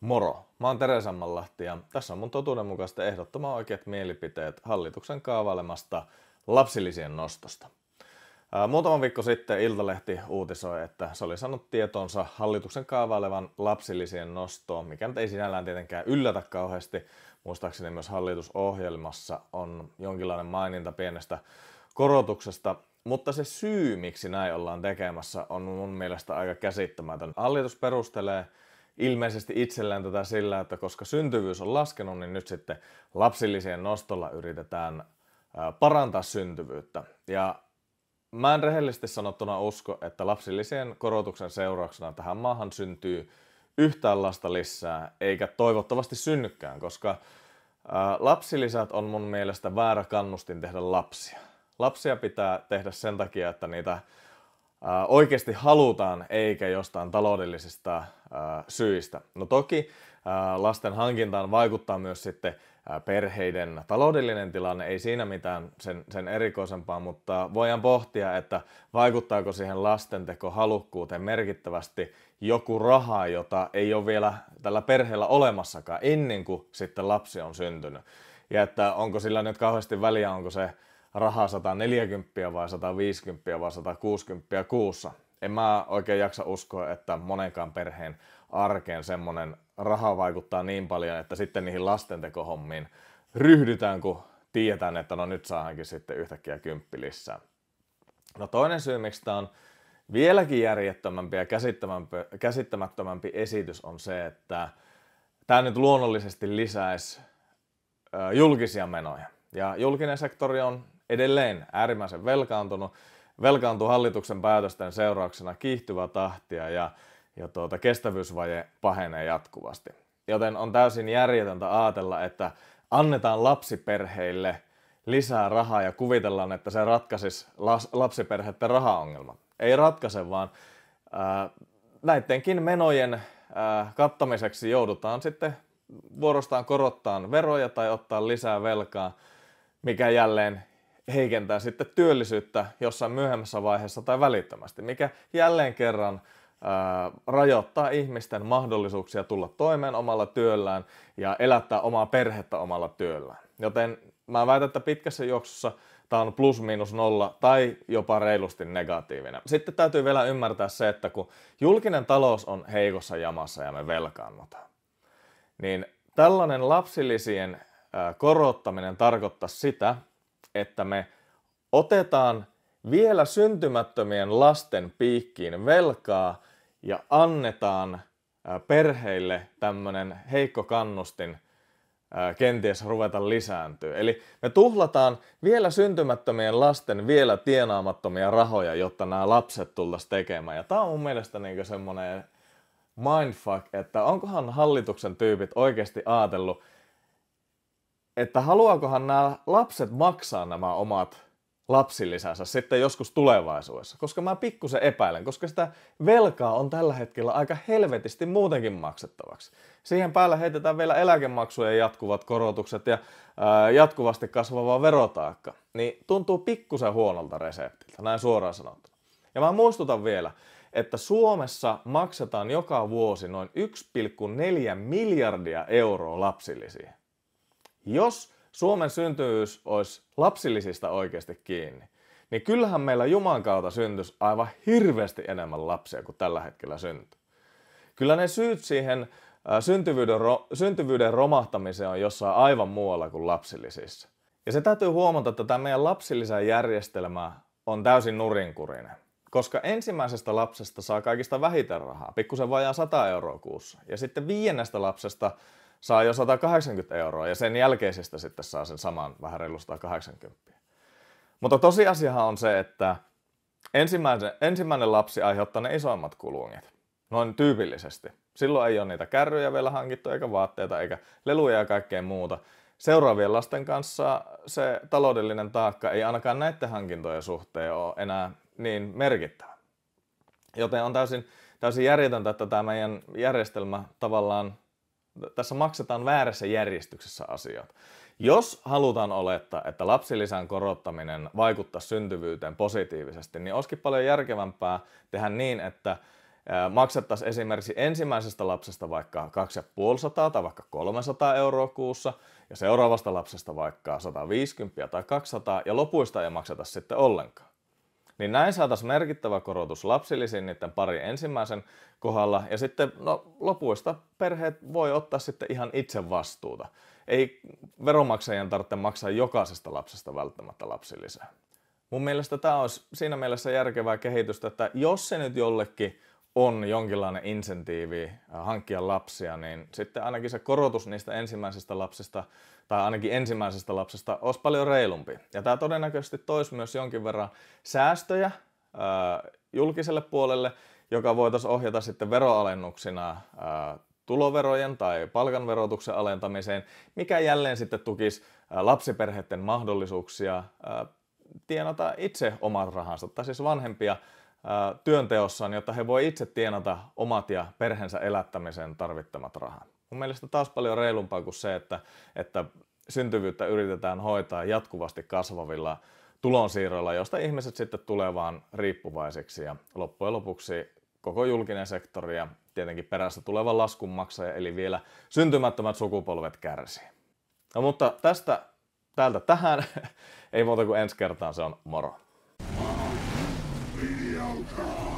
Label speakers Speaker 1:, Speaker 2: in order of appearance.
Speaker 1: Moro! Mä oon Tere Sammanlahti ja tässä on mun totuudenmukaista ehdottoman oikeat mielipiteet hallituksen kaavailemasta lapsilisien nostosta. Ää, muutama viikko sitten Iltalehti uutisoi, että se oli saanut tietonsa hallituksen kaavailevan lapsilisien nostoon, mikä nyt ei sinällään tietenkään yllätä kauheasti. Muistaakseni myös hallitusohjelmassa on jonkinlainen maininta pienestä korotuksesta, mutta se syy, miksi näin ollaan tekemässä, on mun mielestä aika käsittämätön. Hallitus perustelee ilmeisesti itsellään tätä sillä, että koska syntyvyys on laskenut, niin nyt sitten lapsillisien nostolla yritetään parantaa syntyvyyttä. Ja mä en rehellisesti sanottuna usko, että lapsillisien korotuksen seurauksena tähän maahan syntyy yhtään lasta lisää, eikä toivottavasti synnykään, koska lapsilisät on mun mielestä väärä kannustin tehdä lapsia. Lapsia pitää tehdä sen takia, että niitä Äh, oikeasti halutaan eikä jostain taloudellisista äh, syistä. No toki äh, lasten hankintaan vaikuttaa myös sitten perheiden taloudellinen tilanne, ei siinä mitään sen, sen erikoisempaa, mutta voidaan pohtia, että vaikuttaako siihen lastentekohalukkuuteen merkittävästi joku raha, jota ei ole vielä tällä perheellä olemassakaan ennen kuin sitten lapsi on syntynyt. Ja että onko sillä nyt kauheasti väliä, onko se rahaa 140 vai 150 vai 160 kuussa. En mä oikein jaksa uskoa, että monenkaan perheen arkeen semmonen raha vaikuttaa niin paljon, että sitten niihin lastentekohommiin ryhdytään, kun tietään, että no nyt saahankin sitten yhtäkkiä kymppilissä. No toinen syy, miksi tämä on vieläkin järjettömämpi ja käsittämättömämpi esitys on se, että tämä nyt luonnollisesti lisäisi julkisia menoja. Ja julkinen sektori on edelleen äärimmäisen velkaantunut, velkaantui hallituksen päätösten seurauksena kiihtyvä tahtia ja, ja tuota, kestävyysvaje pahenee jatkuvasti. Joten on täysin järjetöntä ajatella, että annetaan lapsiperheille lisää rahaa ja kuvitellaan, että se ratkaisisi lapsiperheiden rahaongelma. Ei ratkaise, vaan äh, näidenkin menojen äh, kattamiseksi joudutaan sitten vuorostaan korottaa veroja tai ottaa lisää velkaa, mikä jälleen heikentää sitten työllisyyttä jossain myöhemmässä vaiheessa tai välittömästi, mikä jälleen kerran ää, rajoittaa ihmisten mahdollisuuksia tulla toimeen omalla työllään ja elättää omaa perhettä omalla työllään. Joten mä väitän, että pitkässä juoksussa tämä on plus miinus nolla tai jopa reilusti negatiivinen. Sitten täytyy vielä ymmärtää se, että kun julkinen talous on heikossa jamassa ja me velkaannutaan, niin tällainen lapsilisien korottaminen tarkoittaa sitä, että me otetaan vielä syntymättömien lasten piikkiin velkaa ja annetaan perheille tämmöinen heikko kannustin kenties ruveta lisääntyä. Eli me tuhlataan vielä syntymättömien lasten vielä tienaamattomia rahoja, jotta nämä lapset tultaisiin tekemään. Ja tämä on mun mielestä niin semmoinen mindfuck, että onkohan hallituksen tyypit oikeasti ajatellut, että haluaakohan nämä lapset maksaa nämä omat lapsilisänsä sitten joskus tulevaisuudessa, koska mä pikkusen epäilen, koska sitä velkaa on tällä hetkellä aika helvetisti muutenkin maksettavaksi. Siihen päälle heitetään vielä eläkemaksujen jatkuvat korotukset ja ää, jatkuvasti kasvava verotaakka, niin tuntuu pikkusen huonolta reseptiltä, näin suoraan sanottuna. Ja mä muistutan vielä, että Suomessa maksetaan joka vuosi noin 1,4 miljardia euroa lapsilisiin. Jos Suomen syntyvyys olisi lapsillisista oikeasti kiinni, niin kyllähän meillä Juman kautta syntyisi aivan hirveästi enemmän lapsia kuin tällä hetkellä syntyy. Kyllä ne syyt siihen syntyvyyden, ro- syntyvyyden romahtamiseen on jossain aivan muualla kuin lapsillisissa. Ja se täytyy huomata, että tämä meidän lapsillisen järjestelmä on täysin nurinkurinen. Koska ensimmäisestä lapsesta saa kaikista vähiten rahaa, pikkusen vajaa 100 euroa kuussa. Ja sitten viidennestä lapsesta saa jo 180 euroa ja sen jälkeisestä sitten saa sen saman vähän reilu 180. Mutta tosiasiahan on se, että ensimmäinen, ensimmäinen lapsi aiheuttaa ne isoimmat kulungit. Noin tyypillisesti. Silloin ei ole niitä kärryjä vielä hankittu, eikä vaatteita, eikä leluja ja kaikkea muuta. Seuraavien lasten kanssa se taloudellinen taakka ei ainakaan näiden hankintojen suhteen ole enää niin merkittävä. Joten on täysin, täysin järjetöntä, että tämä meidän järjestelmä tavallaan tässä maksetaan väärässä järjestyksessä asiat. Jos halutaan olettaa, että lapsilisän korottaminen vaikuttaa syntyvyyteen positiivisesti, niin olisikin paljon järkevämpää tehdä niin, että maksettaisiin esimerkiksi ensimmäisestä lapsesta vaikka 250 tai vaikka 300 euroa kuussa ja seuraavasta lapsesta vaikka 150 tai 200 ja lopuista ei makseta sitten ollenkaan niin näin saataisiin merkittävä korotus lapsillisiin niiden pari ensimmäisen kohdalla ja sitten no, lopuista perheet voi ottaa sitten ihan itse vastuuta. Ei veronmaksajien tarvitse maksaa jokaisesta lapsesta välttämättä lapsilisää. Mun mielestä tämä olisi siinä mielessä järkevää kehitystä, että jos se nyt jollekin on jonkinlainen insentiivi äh, hankkia lapsia, niin sitten ainakin se korotus niistä ensimmäisistä lapsista, tai ainakin ensimmäisestä lapsesta, olisi paljon reilumpi. Ja tämä todennäköisesti toisi myös jonkin verran säästöjä äh, julkiselle puolelle, joka voitaisiin ohjata sitten veroalennuksina äh, tuloverojen tai palkanverotuksen alentamiseen, mikä jälleen sitten tukisi lapsiperheiden mahdollisuuksia tienata itse omat rahansa, tai siis vanhempia työnteossaan, jotta he voi itse tienata omat ja perheensä elättämiseen tarvittamat rahat. Mun mielestä taas paljon reilumpaa kuin se, että, että syntyvyyttä yritetään hoitaa jatkuvasti kasvavilla tulonsiirroilla, josta ihmiset sitten tulee vaan riippuvaiseksi ja loppujen lopuksi koko julkinen sektori ja tietenkin perässä tuleva laskunmaksaja eli vielä syntymättömät sukupolvet kärsii. No mutta tästä täältä tähän, ei muuta kuin ensi kertaan, se on moro. Oh.